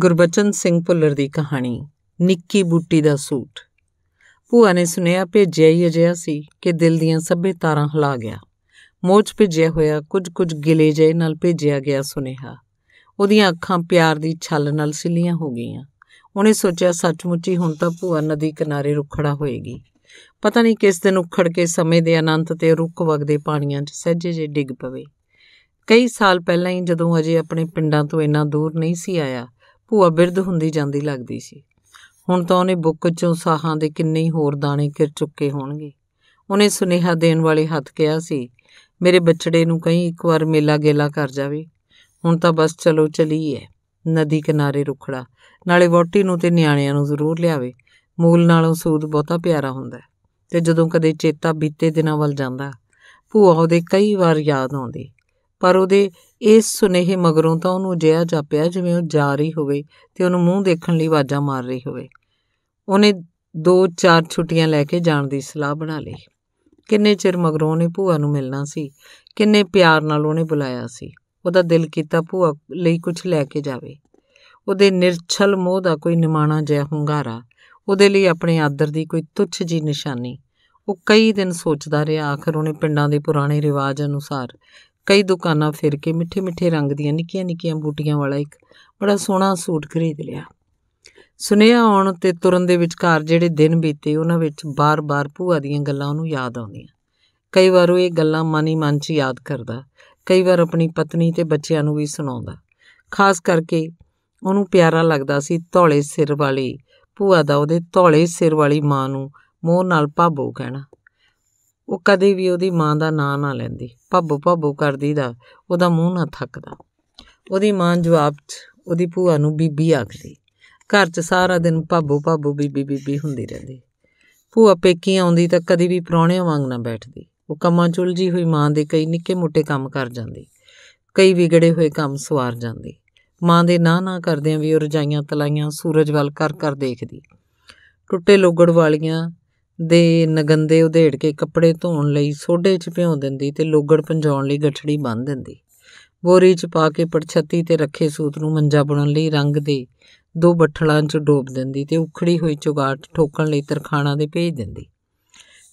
ਗੁਰਬਚਨ ਸਿੰਘ ਭੁੱਲਰ ਦੀ ਕਹਾਣੀ ਨਿੱਕੀ ਬੂਟੀ ਦਾ ਸੂਟ ਭੂਆ ਨੇ ਸੁਨੇਹਾ ਭੇਜਿਆ ਹੀ ਅਜਿਹਾ ਸੀ ਕਿ ਦਿਲ ਦੀਆਂ ਸਭੇ ਤਾਰਾਂ ਹਿਲਾ ਗਿਆ ਮੋਚ ਭੇਜਿਆ ਹੋਇਆ ਕੁਝ ਕੁਝ ਗਿਲੇ ਜੇ ਨਾਲ ਭੇਜਿਆ ਗਿਆ ਸੁਨੇਹਾ ਉਹਦੀਆਂ ਅੱਖਾਂ ਪਿਆਰ ਦੀ ਛਲ ਨਾਲ ਸਿਲੀਆਂ ਹੋ ਗਈਆਂ ਉਹਨੇ ਸੋਚਿਆ ਸੱਚਮੁੱਚ ਹੀ ਹੁਣ ਤਾਂ ਭੂਆ ਨਦੀ ਕਿਨਾਰੇ ਰੁਖੜਾ ਹੋਏਗੀ ਪਤਾ ਨਹੀਂ ਕਿਸ ਦਿਨ ਉਖੜ ਕੇ ਸਮੇਂ ਦੇ ਅਨੰਤ ਤੇ ਰੁੱਕ ਵਗਦੇ ਪਾਣੀਆਂ 'ਚ ਸਹਜੇ ਜੇ ਡਿੱਗ ਪਵੇ ਕਈ ਸਾਲ ਪਹਿਲਾਂ ਹੀ ਜਦੋਂ ਅਜੇ ਆਪਣੇ ਪਿੰਡਾਂ ਤੋਂ ਇੰਨਾ ਦੂਰ ਨਹੀਂ ਸੀ ਆਇਆ ਭੂਆ ਬਿਰਧ ਹੁੰਦੀ ਜਾਂਦੀ ਲੱਗਦੀ ਸੀ ਹੁਣ ਤਾਂ ਉਹਨੇ ਬੁੱਕ ਚੋਂ ਸਾਹਾਂ ਦੇ ਕਿੰਨੇ ਹੀ ਹੋਰ ਦਾਣੇ ਕਿਰ ਚੁੱਕੇ ਹੋਣਗੇ ਉਹਨੇ ਸੁਨੇਹਾ ਦੇਣ ਵਾਲੇ ਹੱਥ ਕਿਹਾ ਸੀ ਮੇਰੇ ਬੱਚੜੇ ਨੂੰ ਕਹੀਂ ਇੱਕ ਵਾਰ ਮੇਲਾ ਗੇਲਾ ਕਰ ਜਾਵੇ ਹੁਣ ਤਾਂ ਬਸ ਚਲੋ ਚਲੀਏ ਨਦੀ ਕਿਨਾਰੇ ਰੁਖੜਾ ਨਾਲੇ ਵੋਟੀ ਨੂੰ ਤੇ ਨਿਆਣਿਆਂ ਨੂੰ ਜ਼ਰੂਰ ਲਿਆਵੇ ਮੂਲ ਨਾਲੋਂ ਸੂਦ ਬਹੁਤਾ ਪਿਆਰਾ ਹੁੰਦਾ ਤੇ ਜਦੋਂ ਕਦੇ ਚੇਤਾ ਬੀਤੇ ਦਿਨਾਂ ਵੱਲ ਜਾਂਦਾ ਭੂਆ ਉਹਦੇ ਕਈ ਵਾਰ ਯਾਦ ਆਉਂਦੀ ਪਰ ਉਹਦੇ ਇਸ ਸੁਨੇਹੇ ਮਗਰੋਂ ਤਾਂ ਉਹਨੂੰ ਜਿਹਾ ਜਾਪਿਆ ਜਿਵੇਂ ਉਹ ਜਾ ਰਹੀ ਹੋਵੇ ਤੇ ਉਹਨੂੰ ਮੂੰਹ ਦੇਖਣ ਲਈ ਆਵਾਜ਼ਾਂ ਮਾਰ ਰਹੀ ਹੋਵੇ ਉਹਨੇ ਦੋ ਚਾਰ ਛੁੱਟੀਆਂ ਲੈ ਕੇ ਜਾਣ ਦੀ ਸਲਾਹ ਬਣਾ ਲਈ ਕਿੰਨੇ ਚਿਰ ਮਗਰੋਂ ਨੇ ਭੂਆ ਨੂੰ ਮਿਲਣਾ ਸੀ ਕਿੰਨੇ ਪਿਆਰ ਨਾਲ ਉਹਨੇ ਬੁਲਾਇਆ ਸੀ ਉਹਦਾ ਦਿਲ ਕੀਤਾ ਭੂਆ ਲਈ ਕੁਝ ਲੈ ਕੇ ਜਾਵੇ ਉਹਦੇ ਨਿਰਛਲ ਮੋਹ ਦਾ ਕੋਈ ਨਿਮਾਣਾ ਜਿਹਾ ਹੁੰਗਾਰਾ ਉਹਦੇ ਲਈ ਆਪਣੇ ਆਦਰ ਦੀ ਕੋਈ ਤੁੱਛ ਜੀ ਨਿਸ਼ਾਨੀ ਉਹ ਕਈ ਦਿਨ ਸੋਚਦਾ ਰਿਹਾ ਆਖਰ ਉਹਨੇ ਪਿੰਡਾਂ ਦੇ ਪੁਰਾਣੇ ਰਿਵਾਜ ਅਨੁਸਾਰ ਕਈ ਦੁਕਾਨਾਂ ਫਿਰ ਕੇ ਮਿੱਠੇ-ਮਿੱਠੇ ਰੰਗ ਦੀਆਂ ਨਿੱਕੀਆਂ-ਨਿੱਕੀਆਂ ਬੂਟੀਆਂ ਵਾਲਾ ਇੱਕ ਬੜਾ ਸੋਹਣਾ ਸੂਟ ਖਰੀਦ ਲਿਆ ਸੁਨੇਹਾ ਆਉਣ ਤੇ ਤੁਰਨ ਦੇ ਵਿਚਕਾਰ ਜਿਹੜੇ ਦਿਨ ਬੀਤੇ ਉਹਨਾਂ ਵਿੱਚ ਬਾਰ-ਬਾਰ ਭੂਆ ਦੀਆਂ ਗੱਲਾਂ ਉਹਨੂੰ ਯਾਦ ਆਉਂਦੀਆਂ ਕਈ ਵਾਰ ਉਹ ਇਹ ਗੱਲਾਂ ਮਾਨੀ ਮਨ 'ਚ ਯਾਦ ਕਰਦਾ ਕਈ ਵਾਰ ਆਪਣੀ ਪਤਨੀ ਤੇ ਬੱਚਿਆਂ ਨੂੰ ਵੀ ਸੁਣਾਉਂਦਾ ਖਾਸ ਕਰਕੇ ਉਹਨੂੰ ਪਿਆਰਾ ਲੱਗਦਾ ਸੀ ਧੌਲੇ ਸਿਰ ਵਾਲੀ ਭੂਆ ਦਾ ਉਹਦੇ ਧੌਲੇ ਸਿਰ ਵਾਲੀ ਮਾਂ ਨੂੰ ਮੋਹ ਨਾਲ ਭਾਬੋ ਕਹਿਣਾ ਉਹ ਕਦੇ ਵੀ ਉਹਦੀ ਮਾਂ ਦਾ ਨਾਂ ਨਾ ਲੈਂਦੀ ਭੱਬੂ ਭੱਬੂ ਕਰਦੀ ਦਾ ਉਹਦਾ ਮੂੰਹ ਨਾ ਥੱਕਦਾ ਉਹਦੀ ਮਾਂ ਜਵਾਬ 'ਚ ਉਹਦੀ ਭੂਆ ਨੂੰ ਬੀਬੀ ਆਖਦੀ ਘਰ 'ਚ ਸਾਰਾ ਦਿਨ ਭਾਬੂ ਭਾਬੂ ਬੀਬੀ ਬੀਬੀ ਹੁੰਦੀ ਰਹਿੰਦੀ ਭੂਆ ਪੇਕੀ ਆਉਂਦੀ ਤਾਂ ਕਦੀ ਵੀ ਪਰੌਣੇ ਵਾਂਗ ਨਾ ਬੈਠਦੀ ਉਹ ਕੰਮਾਂ 'ਚ ਉਲਝੀ ਹੋਈ ਮਾਂ ਦੇ ਕਈ ਨਿੱਕੇ ਮੋਟੇ ਕੰਮ ਕਰ ਜਾਂਦੀ ਕਈ ਵਿਗੜੇ ਹੋਏ ਕੰਮ ਸਵਾਰ ਜਾਂਦੀ ਮਾਂ ਦੇ ਨਾ ਨਾ ਕਰਦਿਆਂ ਵੀ ਉਹ ਰਜਾਈਆਂ ਤਲਾਈਆਂ ਸੂਰਜ ਵੱਲ ਕਰ ਕਰ ਦੇਖਦੀ ਟੁੱਟੇ ਲੋਗੜ ਵਾਲੀਆਂ ਦੇ ਨਗੰਦੇ ਉਧੇੜ ਕੇ ਕੱਪੜੇ ਧੋਣ ਲਈ ਸੋਡੇ 'ਚ ਭਿਉਂ ਦਿੰਦੀ ਤੇ ਲੋਗੜ ਪੰਜਾਉਣ ਲਈ ਗੱਠੜੀ ਬੰਨ ਦਿੰਦੀ ਬੋਰੀ 'ਚ ਪਾ ਕੇ ਪਰਛੱਤੀ ਤੇ ਰੱਖੇ ਸੂਤ ਨੂੰ ਮੰਜਾ ਬੁਣਨ ਲਈ ਰੰਗ ਦੇ ਦੋ ਬੱਠਲਾਂ 'ਚ ਡੋਬ ਦਿੰਦੀ ਤੇ ਉਖੜੀ ਹੋਈ ਚੁਗਾਟ ਠੋਕਣ ਲਈ ਤਰਖਾਣਾ ਦੇ ਭੇਜ ਦਿੰਦੀ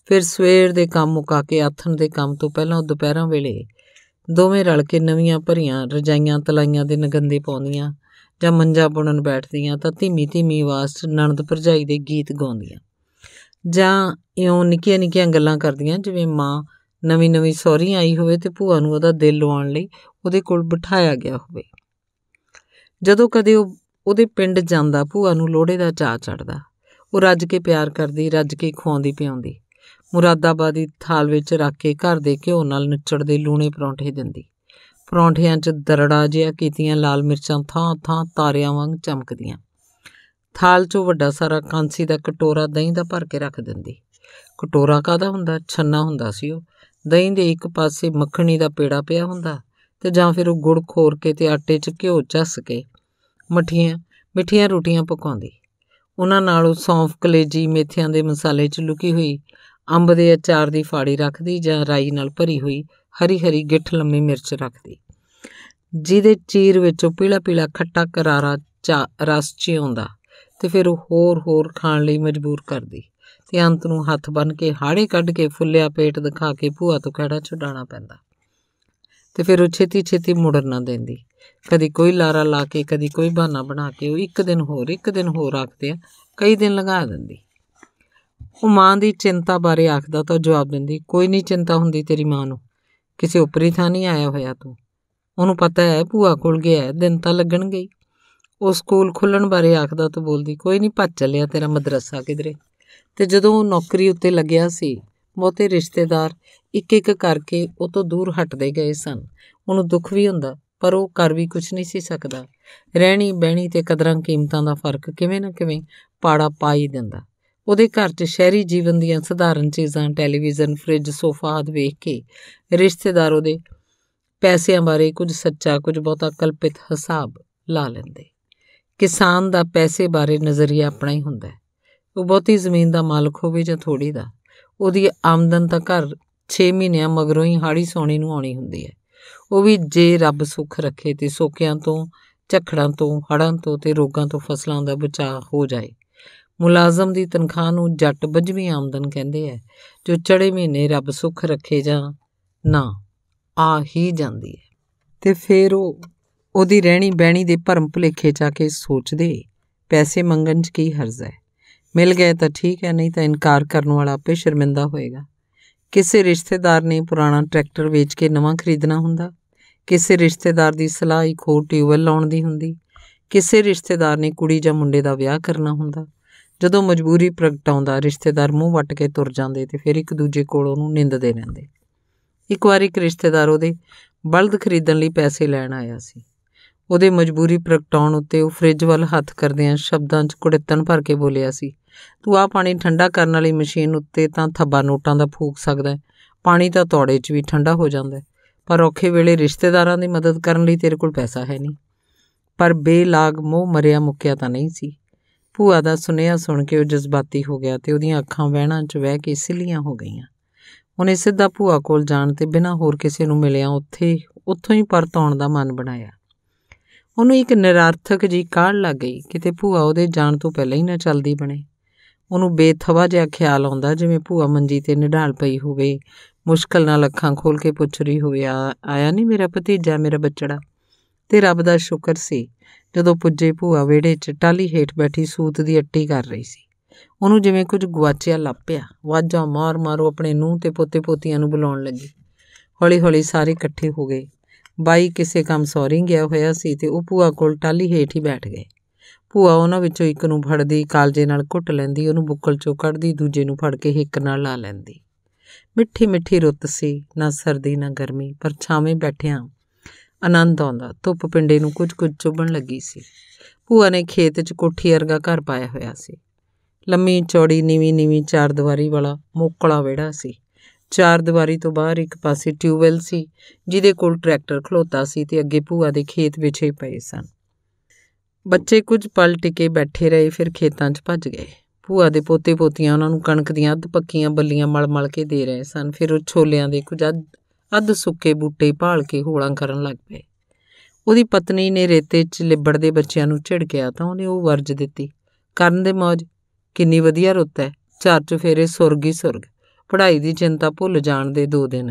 ਫਿਰ ਸਵੇਰ ਦੇ ਕੰਮ ਮੁਕਾ ਕੇ ਆਥਣ ਦੇ ਕੰਮ ਤੋਂ ਪਹਿਲਾਂ ਦੁਪਹਿਰਾਂ ਵੇਲੇ ਦੋਵੇਂ ਰਲ ਕੇ ਨਵੀਆਂ ਭਰੀਆਂ ਰਜਾਈਆਂ ਤਲਾਈਆਂ ਦੇ ਨਗੰਦੇ ਪਾਉਂਦੀਆਂ ਜਾਂ ਮੰਜਾ ਬੁਣਨ ਬੈਠਦੀਆਂ ਤਾਂ ਧੀਮੀ ਧੀਮੀ ਆਵਾਜ਼ ਨਾਲ ਨਣਦ ਭਰਜਾਈ ਦੇ ਗੀਤ ਗਾਉਂਦੀਆਂ ਜਾਂ ਇਉਂ ਨਿੱਕੀਆਂ ਨਿੱਕੀਆਂ ਗੱਲਾਂ ਕਰਦੀਆਂ ਜਿਵੇਂ ਮਾਂ ਨਵੀਂ ਨਵੀਂ ਸੌਰੀ ਆਈ ਹੋਵੇ ਤੇ ਭੂਆ ਨੂੰ ਉਹਦਾ ਦਿਲ ਲਵਾਉਣ ਲਈ ਉਹਦੇ ਕੋਲ ਬਿਠਾਇਆ ਗਿਆ ਹੋਵੇ ਜਦੋਂ ਕਦੇ ਉਹ ਉਹਦੇ ਪਿੰਡ ਜਾਂਦਾ ਭੂਆ ਨੂੰ ਲੋੜੇ ਦਾ ਚਾਹ ਚੜਦਾ ਉਹ ਰੱਜ ਕੇ ਪਿਆਰ ਕਰਦੀ ਰੱਜ ਕੇ ਖਵਾਉਂਦੀ ਪਿਆਉਂਦੀ ਮੁਰਾਦਾਬਾਦੀ ਥਾਲ ਵਿੱਚ ਰੱਖ ਕੇ ਘਰ ਦੇ ਘਿਓ ਨਾਲ ਦੇ ਲੂਣੇ ਪਰੌਂਠੇ ਦਿੰਦੀ ਪਰੌਂਠਿਆਂ 'ਚ ਦਰੜਾ ਜਿਹਾ ਕੀਤੀਆਂ ਲਾਲ ਮਿਰਚਾਂ ਥਾਂ ਥਾਂ ਤਾਰਿਆਂ ਵਾਂਗ ਚਮਕਦੀਆਂ ਥਾਲ 'ਚੋਂ ਵੱਡਾ ਸਾਰਾ ਕਾਂਸੀ ਦਾ ਕਟੋਰਾ ਦਹੀਂ ਦਾ ਭਰ ਕੇ ਰੱਖ ਦਿੰਦੀ ਕਟੋਰਾ ਕਾਦਾ ਹੁੰਦਾ ਛੰਨਾ ਹੁੰਦਾ ਸੀ ਉਹ ਦਹੀਂ ਦੇ ਇੱਕ ਪਾਸੇ ਮੱਖਣੀ ਦਾ ਪੇੜਾ ਪਿਆ ਹੁੰਦਾ ਤੇ ਜਾਂ ਫਿਰ ਉਹ ਗੁੜ ਖੋਰ ਕੇ ਤੇ ਆਟੇ 'ਚ ਘਿਓ ਚੱਸ ਕੇ ਮਠੀਆਂ ਮਿੱਠੀਆਂ ਰੋਟੀਆਂ ਪਕਾਉਂਦੀ ਉਹਨਾਂ ਨਾਲ ਉਹ ਸੌਂਫ ਕਲੇਜੀ ਮੇਥਿਆਂ ਦੇ ਮਸਾਲੇ 'ਚ ਲੁਕੀ ਹੋਈ ਅੰਬ ਦੇ ਅਚਾਰ ਦੀ ਫਾੜੀ ਰੱਖਦੀ ਜਾਂ ਰਾਈ ਨਾਲ ਭਰੀ ਹੋਈ ਹਰੀ ਹਰੀ ਗਿੱਠ ਲੰਮੀ ਮਿਰਚ ਰੱਖਦੀ ਜਿਹਦੇ ਚੀਰ ਵਿੱਚੋਂ ਪੀਲਾ ਪੀਲਾ ਖੱਟਾ ਕਰਾਰਾ ਰਸ ਚਿਉਂਦਾ ਤੇ ਫਿਰ ਉਹ ਹੋਰ ਹੋਰ ਖਾਣ ਲਈ ਮਜਬੂਰ ਕਰਦੀ ਤੇ ਅੰਤ ਨੂੰ ਹੱਥ ਬੰਨ ਕੇ ਹਾੜੇ ਕੱਢ ਕੇ ਫੁੱਲਿਆ ਪੇਟ ਦਿਖਾ ਕੇ ਭੂਆ ਤੋਂ ਖੜਾ ਛੁਡਾਣਾ ਪੈਂਦਾ ਤੇ ਫਿਰ ਉਹ ਛੇਤੀ ਛੇਤੀ ਮੁੜਨ ਨਾ ਦਿੰਦੀ ਕਦੀ ਕੋਈ ਲਾਰਾ ਲਾ ਕੇ ਕਦੀ ਕੋਈ ਬਹਾਨਾ ਬਣਾ ਕੇ ਉਹ ਇੱਕ ਦਿਨ ਹੋਰ ਇੱਕ ਦਿਨ ਹੋਰ ਆਖਦੇ ਆ ਕਈ ਦਿਨ ਲਗਾ ਦਿੰਦੀ ਉਹ ਮਾਂ ਦੀ ਚਿੰਤਾ ਬਾਰੇ ਆਖਦਾ ਤਾਂ ਜਵਾਬ ਦਿੰਦੀ ਕੋਈ ਨਹੀਂ ਚਿੰਤਾ ਹੁੰਦੀ ਤੇਰੀ ਮਾਂ ਨੂੰ ਕਿਸੇ ਉਪਰੀ ਥਾਂ ਨਹੀਂ ਆਇਆ ਹੋਇਆ ਤੂੰ ਉਹਨੂੰ ਪਤਾ ਹੈ ਭੂਆ ਕੋਲ ਗਿਆ ਦਿਨ ਤਾਂ ਲੱਗਣਗੇ ਉਹ ਸਕੂਲ ਖੁੱਲਣ ਬਾਰੇ ਆਖਦਾ ਤਾਂ ਬੋਲਦੀ ਕੋਈ ਨਹੀਂ ਭੱਜ ਚੱਲਿਆ ਤੇਰਾ ਮਦਰਸਾ ਕਿਧਰੇ ਤੇ ਜਦੋਂ ਉਹ ਨੌਕਰੀ ਉੱਤੇ ਲੱਗਿਆ ਸੀ ਬਹੁਤੇ ਰਿਸ਼ਤੇਦਾਰ ਇੱਕ ਇੱਕ ਕਰਕੇ ਉਹ ਤੋਂ ਦੂਰ ਹਟਦੇ ਗਏ ਸਨ ਉਹਨੂੰ ਦੁੱਖ ਵੀ ਹੁੰਦਾ ਪਰ ਉਹ ਕਰ ਵੀ ਕੁਝ ਨਹੀਂ ਸੀ ਸਕਦਾ ਰਹਿਣੀ ਬਹਿਣੀ ਤੇ ਕਦਰਾਂ ਕੀਮਤਾਂ ਦਾ ਫਰਕ ਕਿਵੇਂ ਨਾ ਕਿਵੇਂ ਪਾੜਾ ਪਾ ਹੀ ਦਿੰਦਾ ਉਹਦੇ ਘਰ 'ਚ ਸ਼ਹਿਰੀ ਜੀਵਨ ਦੀਆਂ ਸਧਾਰਨ ਚੀਜ਼ਾਂ ਟੈਲੀਵਿਜ਼ਨ ਫ੍ਰਿਜ ਸੋਫਾ ਆਦਿ ਵੇਖ ਕੇ ਰਿਸ਼ਤੇਦਾਰ ਉਹਦੇ ਪੈਸਿਆਂ ਬਾਰੇ ਕੁਝ ਸੱਚਾ ਕੁਝ ਬਹੁਤਾ ਕਲਪਿਤ ਹਿਸਾਬ ਲਾ ਲੈਂਦੇ ਕਿਸਾਨ ਦਾ ਪੈਸੇ ਬਾਰੇ ਨਜ਼ਰੀਆ ਆਪਣਾ ਹੀ ਹੁੰਦਾ ਹੈ ਉਹ ਬਹੁਤੀ ਜ਼ਮੀਨ ਦਾ ਮਾਲਕ ਹੋਵੇ ਜਾਂ ਥੋੜੀ ਦਾ ਉਹਦੀ ਆਮਦਨ ਤਾਂ ਘਰ 6 ਮਹੀਨਿਆਂ ਮਗਰੋਂ ਹੀ ਹਾੜੀ ਸੋਣੀ ਨੂੰ ਆਉਣੀ ਹੁੰਦੀ ਹੈ ਉਹ ਵੀ ਜੇ ਰੱਬ ਸੁੱਖ ਰੱਖੇ ਤੇ ਸੋਕਿਆਂ ਤੋਂ ਝਖੜਾਂ ਤੋਂ ਹੜਾਂ ਤੋਂ ਤੇ ਰੋਗਾਂ ਤੋਂ ਫਸਲਾਂ ਦਾ ਬਚਾਅ ਹੋ ਜਾਏ ਮੁਲਾਜ਼ਮ ਦੀ ਤਨਖਾਹ ਨੂੰ ਜੱਟ ਬਜਵੀਂ ਆਮਦਨ ਕਹਿੰਦੇ ਐ ਜੋ ਚੜੇ ਮਹੀਨੇ ਰੱਬ ਸੁੱਖ ਰੱਖੇ ਜਾਂ ਨਾ ਆ ਹੀ ਜਾਂਦੀ ਹੈ ਤੇ ਫੇਰ ਉਹ ਉਹਦੀ ਰਹਿਣੀ ਬਹਿਣੀ ਦੇ ਭਰਮ ਭੁਲੇਖੇ ਚਾ ਕੇ ਸੋਚਦੇ ਪੈਸੇ ਮੰਗਣ 'ਚ ਕੀ ਹਰਜ਼ ਹੈ ਮਿਲ ਗਏ ਤਾਂ ਠੀਕ ਹੈ ਨਹੀਂ ਤਾਂ ਇਨਕਾਰ ਕਰਨ ਵਾਲਾ ਆਪੇ ਸ਼ਰਮਿੰਦਾ ਹੋਏਗਾ ਕਿਸੇ ਰਿਸ਼ਤੇਦਾਰ ਨੇ ਪੁਰਾਣਾ ਟਰੈਕਟਰ ਵੇਚ ਕੇ ਨਵਾਂ ਖਰੀਦਣਾ ਹੁੰਦਾ ਕਿਸੇ ਰਿਸ਼ਤੇਦਾਰ ਦੀ ਸਲਾਹ ਹੀ ਖੋ ਟਿਊਬਲ ਲਾਉਣ ਦੀ ਹੁੰਦੀ ਕਿਸੇ ਰਿਸ਼ਤੇਦਾਰ ਨੇ ਕੁੜੀ ਜਾਂ ਮੁੰਡੇ ਦਾ ਵਿਆਹ ਕਰਨਾ ਹੁੰਦਾ ਜਦੋਂ ਮਜਬੂਰੀ ਪ੍ਰਗਟਾਉਂਦਾ ਰਿਸ਼ਤੇਦਾਰ ਮੂੰਹ ਵੱਟ ਕੇ ਤੁਰ ਜਾਂਦੇ ਤੇ ਫਿਰ ਇੱਕ ਦੂਜੇ ਕੋਲ ਉਹਨੂੰ ਨਿੰਦਦੇ ਰਹਿੰਦੇ ਇੱਕ ਵਾਰ ਇੱਕ ਰਿਸ਼ਤੇਦਾਰ ਉਹਦੇ ਬਲਦ ਖਰੀਦਣ ਲਈ ਪੈਸੇ ਲੈਣ ਆਇਆ ਸੀ ਉਹਦੇ ਮਜਬੂਰੀ ਪ੍ਰਗਟਾਉਣ ਉੱਤੇ ਉਹ ਫ੍ਰਿਜ ਵੱਲ ਹੱਥ ਕਰਦਿਆਂ ਸ਼ਬਦਾਂ 'ਚ ਕੁੜਿੱਤਨ ਭਰ ਕੇ ਬੋਲਿਆ ਸੀ ਤੂੰ ਆ ਪਾਣੀ ਠੰਡਾ ਕਰਨ ਵਾਲੀ ਮਸ਼ੀਨ ਉੱਤੇ ਤਾਂ ਥੱਬਾ ਨੋਟਾਂ ਦਾ ਫੂਕ ਸਕਦਾ ਪਾਣੀ ਤਾਂ ਤੋੜੇ 'ਚ ਵੀ ਠੰਡਾ ਹੋ ਜਾਂਦਾ ਪਰ ਔਖੇ ਵੇਲੇ ਰਿਸ਼ਤੇਦਾਰਾਂ ਦੀ ਮਦਦ ਕਰਨ ਲਈ ਤੇਰੇ ਕੋਲ ਪੈਸਾ ਹੈ ਨਹੀਂ ਪਰ ਬੇਲਾਗ ਮੋਹ ਮਰਿਆ ਮੁੱਕਿਆ ਤਾਂ ਨਹੀਂ ਸੀ ਭੂਆ ਦਾ ਸੁਨੇਹਾ ਸੁਣ ਕੇ ਉਹ ਜਜ਼ਬਾਤੀ ਹੋ ਗਿਆ ਤੇ ਉਹਦੀਆਂ ਅੱਖਾਂ ਵਹਿਣਾ 'ਚ ਵਹਿ ਕੇ ਸਿੱਲੀਆਂ ਹੋ ਗਈਆਂ ਉਹਨੇ ਸਿੱਧਾ ਭੂਆ ਕੋਲ ਜਾਣ ਤੇ ਬਿਨਾਂ ਹੋਰ ਕਿਸੇ ਨੂੰ ਮਿਲਿਆ ਉੱਥੇ ਉੱਥੋਂ ਹੀ ਪਰਤ ਆਉਣ ਦਾ ਮਨ ਬਣਾਇਆ ਉਹਨੂੰ ਇੱਕ ਨਿਰਾਰਥਕ ਜੀ ਕਾੜ ਲੱਗ ਗਈ ਕਿਤੇ ਭੂਆ ਉਹਦੇ ਜਾਣ ਤੋਂ ਪਹਿਲਾਂ ਹੀ ਨਾ ਚਲਦੀ ਬਣੇ ਉਹਨੂੰ ਬੇਥਵਾ ਜਿਹਾ ਖਿਆਲ ਆਉਂਦਾ ਜਿਵੇਂ ਭੂਆ ਮੰਜੀ ਤੇ ਨਿਢਾਲ ਪਈ ਹੋਵੇ ਮੁਸ਼ਕਲ ਨਾਲ ਅੱਖਾਂ ਖੋਲ ਕੇ ਪੁੱਛ ਰਹੀ ਹੋਵੇ ਆਇਆ ਨਹੀਂ ਮੇਰਾ ਭਤੀਜਾ ਮੇਰਾ ਬੱਚੜਾ ਤੇ ਰੱਬ ਦਾ ਸ਼ੁਕਰ ਸੀ ਜਦੋਂ ਪੁੱਜੇ ਭੂਆ ਵੇੜੇ 'ਚ ਟਾਲੀ ਹੇਠ ਬੈਠੀ ਸੂਤ ਦੀ ਅੱਟੀ ਕਰ ਰਹੀ ਸੀ ਉਹਨੂੰ ਜਿਵੇਂ ਕੁਝ ਗਵਾਚਿਆ ਲੱਪਿਆ ਵਾਜਾਂ ਮਾਰ ਮਾਰੋ ਆਪਣੇ ਨੂੰਹ ਤੇ ਪੋਤੇ ਪੋਤੀਆਂ ਨੂੰ ਬੁਲਾਉਣ ਲੱਗੀ ਹੌਲੀ ਹੌਲੀ ਸਾਰੇ ਇਕੱਠੇ ਹੋ ਗਏ ਬਾਈ ਕਿਸੇ ਕੰਮ ਸੌਰੀ ਗਿਆ ਹੋਇਆ ਸੀ ਤੇ ਉਹ ਭੂਆ ਕੋਲ ਟਾਲੀ ਹੇਠ ਹੀ ਬੈਠ ਗਏ ਭੂਆ ਉਹਨਾਂ ਵਿੱਚੋਂ ਇੱਕ ਨੂੰ ਫੜਦੀ ਕਾਲਜੇ ਨਾਲ ਘੁੱਟ ਲੈਂਦੀ ਉਹਨੂੰ ਬੁੱਕਲ ਚੋਂ ਕੱਢਦੀ ਦੂਜੇ ਨੂੰ ਫੜ ਕੇ ਹਿੱਕ ਨਾਲ ਲਾ ਲੈਂਦੀ ਮਿੱਠੀ ਮਿੱਠੀ ਰੁੱਤ ਸੀ ਨਾ ਸਰਦੀ ਨਾ ਗਰਮੀ ਪਰ ਛਾਵੇਂ ਬੈਠਿਆਂ ਆਨੰਦ ਆਉਂਦਾ ਧੁੱਪ ਪਿੰਡੇ ਨੂੰ ਕੁਝ ਕੁਝ ਚੁਭਣ ਲੱਗੀ ਸੀ ਭੂਆ ਨੇ ਖੇਤ 'ਚ ਕੋਠੀ ਵਰਗਾ ਘਰ ਪਾਇਆ ਹੋਇਆ ਸੀ ਲੰਮੀ ਚੌੜੀ ਨੀਵੀਂ ਨੀਵੀਂ ਚਾਰ ਦੀਵਾਰੀ ਵਾਲਾ ਮੋਕਲਾ ਵਿਹੜਾ ਸੀ ਚਾਰ ਦੀਵਾਰੀ ਤੋਂ ਬਾਹਰ ਇੱਕ ਪਾਸੇ ਟਿਊਬਵੈਲ ਸੀ ਜਿਹਦੇ ਕੋਲ ਟਰੈਕਟਰ ਖਲੋਤਾ ਸੀ ਤੇ ਅੱਗੇ ਭੂਆ ਦੇ ਖੇਤ ਵਿੱਚ ਹੀ ਪਏ ਸਨ ਬੱਚੇ ਕੁਝ ਪਲ ਟਿਕੇ ਬੈਠੇ ਰਹੇ ਫਿਰ ਖੇਤਾਂ 'ਚ ਭੱਜ ਗਏ ਭੂਆ ਦੇ ਪੋਤੇ ਪੋਤੀਆਂ ਉਹਨਾਂ ਨੂੰ ਕਣਕ ਦੀਆਂ ਅੱਧ ਪੱਕੀਆਂ ਬੱਲੀਆਂ ਮਲ-ਮਲ ਕੇ ਦੇ ਰਹੇ ਸਨ ਫਿਰ ਉਹ ਛੋਲਿਆਂ ਦੇ ਕੁਝ ਅੱਧ ਸੁੱਕੇ ਬੂਟੇ ਭਾਲ ਕੇ ਹੋਲਾਂ ਕਰਨ ਲੱਗ ਪਏ ਉਹਦੀ ਪਤਨੀ ਨੇ ਰੇਤੇ 'ਚ ਲਿਬੜਦੇ ਬੱਚਿਆਂ ਨੂੰ ਝਿੜਕਿਆ ਤਾਂ ਉਹਨੇ ਉਹ ਵਰਜ ਦਿੱਤੀ ਕਰਨ ਦੇ ਮੌਜ ਕਿੰਨੀ ਵਧੀਆ ਰੁੱਤ ਹੈ ਚਾਰ ਚੁਫੇਰੇ ਸੁਰਗੀ ਸੁਰਗ ਪੜ੍ਹਾਈ ਦੀ ਚਿੰਤਾ ਭੁੱਲ ਜਾਣ ਦੇ ਦੋ ਦਿਨ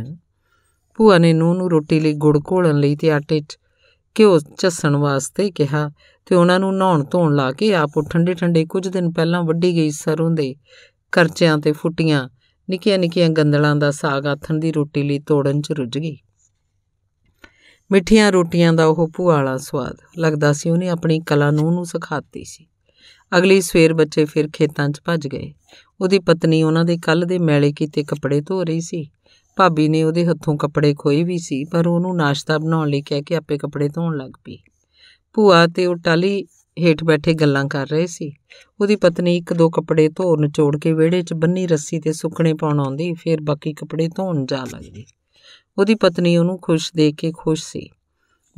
ਭੂਆ ਨੇ ਨੂੰ ਨੂੰ ਰੋਟੀ ਲਈ ਗੁੜ ਘੋਲਣ ਲਈ ਤੇ ਆਟੇ 'ਚ ਘਿਓ ਚੱਸਣ ਵਾਸਤੇ ਕਿਹਾ ਤੇ ਉਹਨਾਂ ਨੂੰ ਨਹਾਉਣ ਧੋਣ ਲਾ ਕੇ ਆਪ ਉਹ ਠੰਡੇ ਠੰਡੇ ਕੁਝ ਦਿਨ ਪਹਿਲਾਂ ਵੱਢੀ ਗਈ ਸਰੋਂ ਦੇ ਕਰਚਿਆਂ ਤੇ ਫੁੱਟੀਆਂ ਨਿੱਕੀਆਂ ਨਿੱਕੀਆਂ ਗੰਦਲਾਂ ਦਾ ਸਾਗ ਆਥਣ ਦੀ ਰੋਟੀ ਲਈ ਤੋੜਨ 'ਚ ਰੁੱਝ ਗਈ ਮਿੱਠੀਆਂ ਰੋਟੀਆਂ ਦਾ ਉਹ ਭੂਆਲਾ ਸਵਾਦ ਲੱਗਦਾ ਸੀ ਉਹਨੇ ਆਪਣੀ ਕਲਾ ਨੂੰ ਨੂੰ ਸਿਖਾਤੀ ਸੀ ਅਗਲੀ ਸਵੇਰ ਬੱਚੇ ਫਿਰ ਖੇਤਾਂ 'ਚ ਭੱਜ ਗਏ ਉਹਦੀ ਪਤਨੀ ਉਹਨਾਂ ਦੇ ਕੱਲ ਦੇ ਮੈਲੇ ਕੀਤੇ ਕੱਪੜੇ ਧੋ ਰਹੀ ਸੀ ਭਾਬੀ ਨੇ ਉਹਦੇ ਹੱਥੋਂ ਕੱਪੜੇ ਖੋਏ ਵੀ ਸੀ ਪਰ ਉਹਨੂੰ ਨਾਸ਼ਤਾ ਬਣਾਉਣ ਲਈ ਕਹਿ ਕੇ ਆਪੇ ਕੱਪੜੇ ਧੋਣ ਲੱਗ ਪਈ ਭੂਆ ਤੇ ਉਹ ਟਾਲੀ ਹੇਠ ਬੈਠੇ ਗੱਲਾਂ ਕਰ ਰਹੇ ਸੀ ਉਹਦੀ ਪਤਨੀ ਇੱਕ ਦੋ ਕੱਪੜੇ ਧੋ ਨਚੋੜ ਕੇ ਵਿਹੜੇ 'ਚ ਬੰਨੀ ਰੱਸੀ ਤੇ ਸੁੱਕਣੇ ਪਾਉਣ ਆਉਂਦੀ ਫਿਰ ਬਾਕੀ ਕੱਪੜੇ ਧੋਣ ਜਾ ਲੱਗਦੀ ਉਹਦੀ ਪਤਨੀ ਉਹਨੂੰ ਖੁਸ਼ ਦੇਖ ਕੇ ਖੁਸ਼ ਸੀ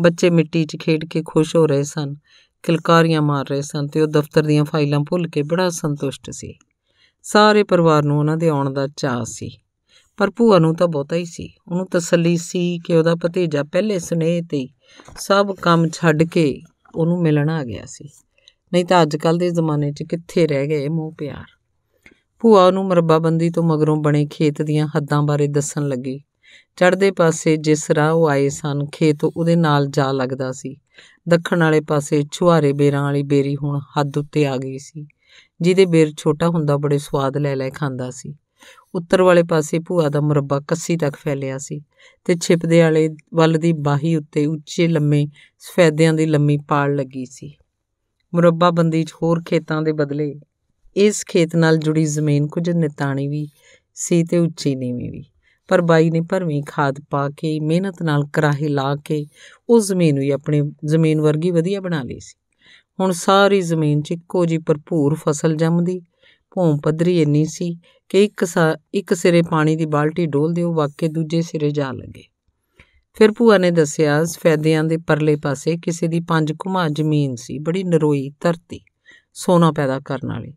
ਬੱਚੇ ਮਿੱਟੀ 'ਚ ਖੇਡ ਕੇ ਖੁਸ਼ ਹੋ ਰਹੇ ਸਨ ਕਿਲਕਾਰੀਆਂ ਮਾਰ ਰਹੇ ਸਨ ਤੇ ਉਹ ਦਫ਼ਤਰ ਦੀਆਂ ਫਾਈਲਾਂ ਭੁੱਲ ਕੇ ਬੜਾ ਸੰਤੁਸ਼ਟ ਸੀ ਸਾਰੇ ਪਰਿਵਾਰ ਨੂੰ ਉਹਨਾਂ ਦੇ ਆਉਣ ਦਾ ਚਾਅ ਸੀ ਪਰ ਭੂਆ ਨੂੰ ਤਾਂ ਬਹੁਤਾ ਹੀ ਸੀ ਉਹਨੂੰ ਤਸੱਲੀ ਸੀ ਕਿ ਉਹਦਾ ਭਤੀਜਾ ਪਹਿਲੇ ਸਨੇਹ ਤੇ ਸਭ ਕੰਮ ਛੱਡ ਕੇ ਉਹਨੂੰ ਮਿਲਣ ਆ ਗਿਆ ਸੀ ਨਹੀਂ ਤਾਂ ਅੱਜ ਕੱਲ ਦੇ ਜ਼ਮਾਨੇ 'ਚ ਕਿੱਥੇ ਰਹਿ ਗਏ ਮੋਹ ਪਿਆਰ ਭੂਆ ਨੂੰ ਮਰਬਾਬੰਦੀ ਤੋਂ ਮਗਰੋਂ ਬਣੇ ਖੇਤ ਦੀਆਂ ਹੱਦਾਂ ਬਾਰੇ ਦੱਸਣ ਲੱਗੀ ਚੜ੍ਹਦੇ ਪਾਸੇ ਜਿਸ ਰਾਹ ਉਹ ਆਏ ਸਨ ਖੇਤ ਉਹਦੇ ਨਾਲ ਜਾ ਲੱਗਦਾ ਸੀ ਦੱਖਣ ਵਾਲੇ ਪਾਸੇ ਛੁਹਾਰੇ ਬੇਰਾਂ ਵਾਲੀ ਬੇਰੀ ਹੁਣ ਹੱਦ ਉੱਤੇ ਆ ਗਈ ਸੀ ਜਿਹਦੇ ਬੇਰ ਛੋਟਾ ਹੁੰਦਾ ਬੜੇ ਸਵਾਦ ਲੈ ਲੈ ਖਾਂਦਾ ਸੀ ਉੱਤਰ ਵਾਲੇ ਪਾਸੇ ਭੂਆ ਦਾ ਮੁਰੱਬਾ ਕੱਸੀ ਤੱਕ ਫੈਲਿਆ ਸੀ ਤੇ ਛਿਪਦੇ ਵਾਲੇ ਵੱਲ ਦੀ ਬਾਹੀ ਉੱਤੇ ਉੱਚੇ ਲੰਮੇ ਸਫੈਦਿਆਂ ਦੀ ਲੰਮੀ ਪਾਲ ਲੱਗੀ ਸੀ ਮੁਰੱਬਾ ਬੰਦੀ 'ਚ ਹੋਰ ਖੇਤਾਂ ਦੇ ਬਦਲੇ ਇਸ ਖੇਤ ਨਾਲ ਜੁੜੀ ਜ਼ਮੀਨ ਕੁਝ ਨਿਤਾਣੀ ਵੀ ਸੀ ਤੇ ਉੱਚੀ ਨੀਵੀਂ ਵੀ ਪਰ ਬਾਈ ਨੇ ਭਰਵੀਂ ਖਾਦ ਪਾ ਕੇ ਮਿਹਨਤ ਨਾਲ ਕਰਾਹੇ ਲਾ ਕੇ ਉਹ ਜ਼ਮੀਨ ਵੀ ਆਪਣੇ ਜ਼ਮੀਨ ਵਰਗੀ ਵਧੀਆ ਬਣਾ ਲਈ ਸੀ ਹੁਣ ਸਾਰੀ ਜ਼ਮੀਨ 'ਚ ਇੱਕੋ ਜੀ ਭਰਪੂਰ ਫਸਲ ਜੰਮਦੀ ਭੂਮ ਪਧਰੀ ਇੰਨੀ ਸੀ ਕਿ ਇੱਕ ਇੱਕ ਸਿਰੇ ਪਾਣੀ ਦੀ ਬਾਲਟੀ ਡੋਲ ਦਿਓ ਵਾਕੇ ਦੂਜੇ ਸਿਰੇ ਜਾ ਲਗੇ ਫਿਰ ਭੂਆ ਨੇ ਦੱਸਿਆ ਸਫੈਦਿਆਂ ਦੇ ਪਰਲੇ ਪਾਸੇ ਕਿਸੇ ਦੀ ਪੰਜ ਘੁਮਾ ਜ਼ਮੀਨ ਸੀ ਬੜੀ ਨਰੋਈ ਧਰਤੀ ਸੋਨਾ ਪੈਦਾ ਕਰਨ ਵਾਲੀ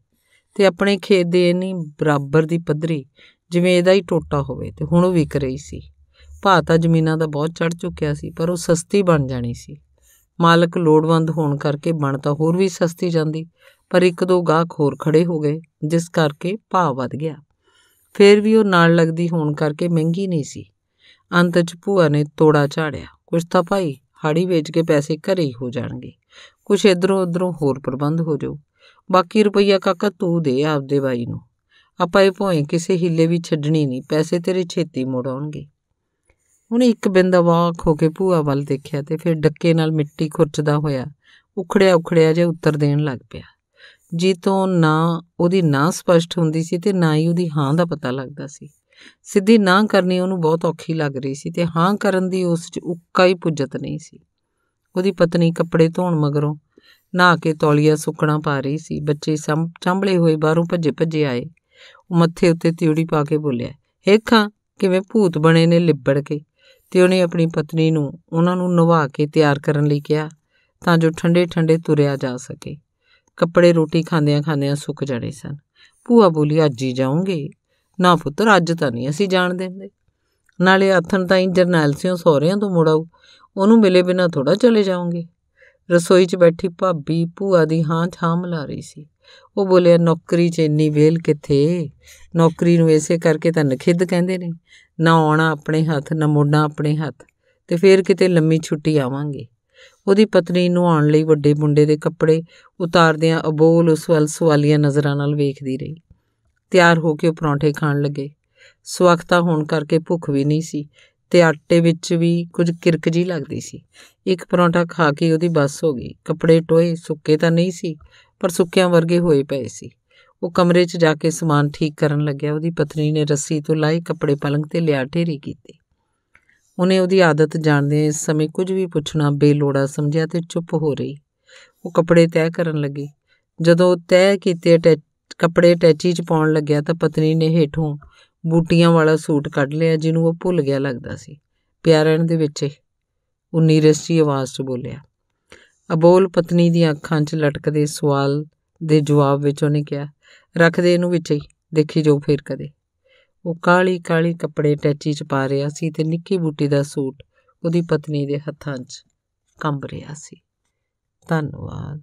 ਤੇ ਆਪਣੇ ਖੇਤ ਦੇ ਨਹੀਂ ਬਰਾਬਰ ਦੀ ਪਧਰੀ ਜਿਵੇਂ ਇਹਦਾ ਹੀ ਟੋਟਾ ਹੋਵੇ ਤੇ ਹੁਣ ਉਹ ਵਿਕ ਰਹੀ ਸੀ ਭਾਤਾ ਜ਼ਮੀਨਾਂ ਦਾ ਬਹੁਤ ਚੜ ਚੁੱਕਿਆ ਸੀ ਪਰ ਉਹ ਸਸਤੀ ਬਣ ਜਾਣੀ ਸੀ ਮਾਲਕ ਲੋੜਵੰਦ ਹੋਣ ਕਰਕੇ ਬਣ ਤਾਂ ਹੋਰ ਵੀ ਸਸਤੀ ਜਾਂਦੀ ਪਰ ਇੱਕ ਦੋ ਗਾਹਕ ਹੋਰ ਖੜੇ ਹੋ ਗਏ ਜਿਸ ਕਰਕੇ ਭਾਅ ਵਧ ਗਿਆ ਫੇਰ ਵੀ ਉਹ ਨਾਲ ਲੱਗਦੀ ਹੋਣ ਕਰਕੇ ਮਹਿੰਗੀ ਨਹੀਂ ਸੀ ਅੰਤ 'ਚ ਭੂਆ ਨੇ ਤੋੜਾ ਝਾੜਿਆ ਕੁਛ ਤਾਂ ਭਾਈ ਹਾੜੀ ਵੇਚ ਕੇ ਪੈਸੇ ਘਰੇ ਹੀ ਹੋ ਜਾਣਗੇ ਕੁਛ ਇਧਰੋਂ ਉਧਰੋਂ ਹੋਰ ਪ੍ਰਬੰਧ ਹੋ ਜਾਓ ਬਾਕੀ ਰੁਪਈਆ ਕਾਕਾ ਤੂੰ ਦੇ ਆਪਦੇ ਬਾਈ ਨੂੰ ਆਪਾਂ ਇਹ ਭੋਏ ਕਿਸੇ ਹਿੱਲੇ ਵੀ ਛੱਡਣੀ ਨਹੀਂ ਪੈਸੇ ਤੇਰੇ ਛੇਤੀ ਮੋੜ ਆਉਣਗੇ ਉਹਨੇ ਇੱਕ ਬਿੰਦ ਵਾਕ ਹੋ ਕੇ ਭੂਆ ਵੱਲ ਦੇਖਿਆ ਤੇ ਫਿਰ ਡੱਕੇ ਨਾਲ ਮਿੱਟੀ ਖੁਰਚਦਾ ਹੋਇਆ ਉਖੜਿਆ ਉਖੜਿਆ ਜੇ ਉੱਤਰ ਦੇਣ ਲੱਗ ਪਿਆ ਜੀ ਤੋਂ ਨਾ ਉਹਦੀ ਨਾ ਸਪਸ਼ਟ ਹੁੰਦੀ ਸੀ ਤੇ ਨਾ ਹੀ ਉਹਦੀ ਹਾਂ ਦਾ ਪਤਾ ਲੱਗਦਾ ਸੀ ਸਿੱਧੀ ਨਾ ਕਰਨੀ ਉਹਨੂੰ ਬਹੁਤ ਔਖੀ ਲੱਗ ਰਹੀ ਸੀ ਤੇ ਹਾਂ ਕਰਨ ਦੀ ਉਸ 'ਚ ਉੱਕਾ ਹੀ ਪੁੱਜਤ ਨਹੀਂ ਸੀ ਉਹਦੀ ਪਤਨੀ ਕੱਪੜੇ ਧੋਣ ਮਗਰੋਂ ਨਹਾ ਕੇ ਤੌਲੀਆ ਸੁੱਕਣਾ ਪਾ ਰਹੀ ਸੀ ਬੱਚੇ ਚਾਂਬਲੇ ਹੋਏ ਬਾਹਰੋਂ ਭੱਜੇ ਭੱਜੇ ਆਏ ਉਹ ਮੱਥੇ ਉੱਤੇ ਤਿਉੜੀ ਪਾ ਕੇ ਬੋਲਿਆ ਏਖਾਂ ਕਿਵੇਂ ਭੂਤ ਬਣੇ ਨੇ ਲਿਬੜ ਕੇ ਤੇ ਉਹਨੇ ਆਪਣੀ ਪਤਨੀ ਨੂੰ ਉਹਨਾਂ ਨੂੰ ਨਵਾ ਕੇ ਤਿਆਰ ਕਰਨ ਲਈ ਕਿਹਾ ਤਾਂ ਜੋ ਠੰਡੇ-ਠੰਡੇ ਤੁਰਿਆ ਜਾ ਸਕੇ ਕੱਪੜੇ ਰੋਟੀ ਖਾਂਦਿਆਂ-ਖਾਂਦਿਆਂ ਸੁੱਕ ਜਾਣੇ ਸਨ ਭੂਆ ਬੋਲੀ ਅੱਜ ਹੀ ਜਾਉਂਗੇ ਨਾ ਪੁੱਤਰ ਅੱਜ ਤਾਂ ਨਹੀਂ ਅਸੀਂ ਜਾਣ ਦਿੰਦੇ ਨਾਲੇ ਆਥਣ ਤਾਂ ਜਰਨੈਲ ਸਿਓ ਸੋਹਰਿਆਂ ਤੋਂ ਮੁੜਾਉ ਉਹਨੂੰ ਮਿਲੇ ਬਿਨਾ ਥੋੜਾ ਚਲੇ ਜਾਉਂਗੇ ਰਸੋਈ 'ਚ ਬੈਠੀ ਭਾਬੀ ਭੂਆ ਦੀ ਹਾਂ ਛਾਂ ਮਲਾ ਰਹੀ ਸੀ ਉਹ ਬੋਲਿਆ ਨੌਕਰੀ 'ਚ ਇੰਨੀ ਵੇਲ ਕਿੱਥੇ ਨੌਕਰੀ ਨੂੰ ਐਸੇ ਕਰਕੇ ਤਾਂ ਨਖਿੱਧ ਕਹਿੰਦੇ ਨੇ ਨਾ ਆਉਣਾ ਆਪਣੇ ਹੱਥ ਨਾ ਮੋੜਨਾ ਆਪਣੇ ਹੱਥ ਤੇ ਫੇਰ ਕਿਤੇ ਲੰਮੀ ਛੁੱਟੀ ਆਵਾਂਗੇ ਉਹਦੀ ਪਤਨੀ ਨੂੰ ਆਉਣ ਲਈ ਵੱਡੇ ਮੁੰਡੇ ਦੇ ਕੱਪੜੇ ਉਤਾਰਦਿਆਂ ਅਬੋਲ ਉਸ ਵੱਲ ਸਵਾਲੀਆਂ ਨਜ਼ਰਾਂ ਨਾਲ ਵੇਖਦੀ ਰਹੀ ਤਿਆਰ ਹੋ ਕੇ ਉਹ ਪਰੌਂਠੇ ਖਾਣ ਲੱਗੇ ਸਵਖਤਾ ਹੋਣ ਕਰਕੇ ਭੁੱਖ ਵੀ ਨਹੀਂ ਸੀ ਤੇ ਆਟੇ ਵਿੱਚ ਵੀ ਕੁਝ ਕਿਰਕ ਜੀ ਲੱਗਦੀ ਸੀ ਇੱਕ ਪਰੌਂਠਾ ਖਾ ਕੇ ਉਹਦੀ ਬੱਸ ਹੋ ਗਈ ਕੱਪੜੇ ਟੋਏ ਸੁੱਕੇ ਤਾਂ ਨਹੀਂ ਸੀ ਪਰ ਸੁੱਕਿਆਂ ਵਰਗੇ ਹੋਏ ਪਏ ਸੀ ਉਹ ਕਮਰੇ 'ਚ ਜਾ ਕੇ ਸਮਾਨ ਠੀਕ ਕਰਨ ਲੱਗਿਆ ਉਹਦੀ ਪਤਨੀ ਨੇ ਰੱਸੀ ਤੋਂ ਲਾਈ ਕੱਪੜੇ ਪਲੰਗ ਤੇ ਲਿਆ ਢੇਰੀ ਕੀਤੇ ਉਹਨੇ ਉਹਦੀ ਆਦਤ ਜਾਣਦੇ ਇਸ ਸਮੇਂ ਕੁਝ ਵੀ ਪੁੱਛਣਾ ਬੇਲੋੜਾ ਸਮਝਿਆ ਤੇ ਚੁੱਪ ਹੋ ਰਹੀ ਉਹ ਕੱਪੜੇ ਤੈਅ ਕਰਨ ਲੱਗੀ ਜਦੋਂ ਤੈਅ ਕੀਤੇ ਕੱਪੜੇ ਟੈਚੀ 'ਚ ਪਾਉਣ ਲੱਗਿਆ ਤਾਂ ਪਤਨੀ ਨੇ ਹੇਠੋਂ ਬੂਟੀਆਂ ਵਾਲਾ ਸੂਟ ਕੱਢ ਲਿਆ ਜਿਹਨੂੰ ਉਹ ਭੁੱਲ ਗਿਆ ਲੱਗਦਾ ਸੀ ਪਿਆਰਣ ਦੇ ਵਿੱਚ ਉਹ ਨੀਰਸ ਜੀ ਆਵਾਜ਼ 'ਚ ਬੋਲਿਆ ਅਬੋਲ ਪਤਨੀ ਦੀਆਂ ਅੱਖਾਂ 'ਚ ਲਟਕਦੇ ਸਵਾਲ ਦੇ ਜਵਾਬ ਵਿੱਚ ਉਹਨੇ ਕਿਹਾ ਰੱਖ ਦੇ ਇਹਨੂੰ ਵਿੱਚ ਹੀ ਦੇਖੀ ਜੋ ਫੇਰ ਕਦੇ ਉਹ ਕਾਲੀ ਕਾਲੀ ਕੱਪੜੇ ਟੈਚੀ 'ਚ ਪਾ ਰਿਹਾ ਸੀ ਤੇ ਨਿੱਕੀ ਬੂਟੀ ਦਾ ਸੂਟ ਉਹਦੀ ਪਤਨੀ ਦੇ ਹੱਥਾਂ 'ਚ ਕੰਬ ਰਿਹਾ ਸੀ ਧੰਨਵਾਦ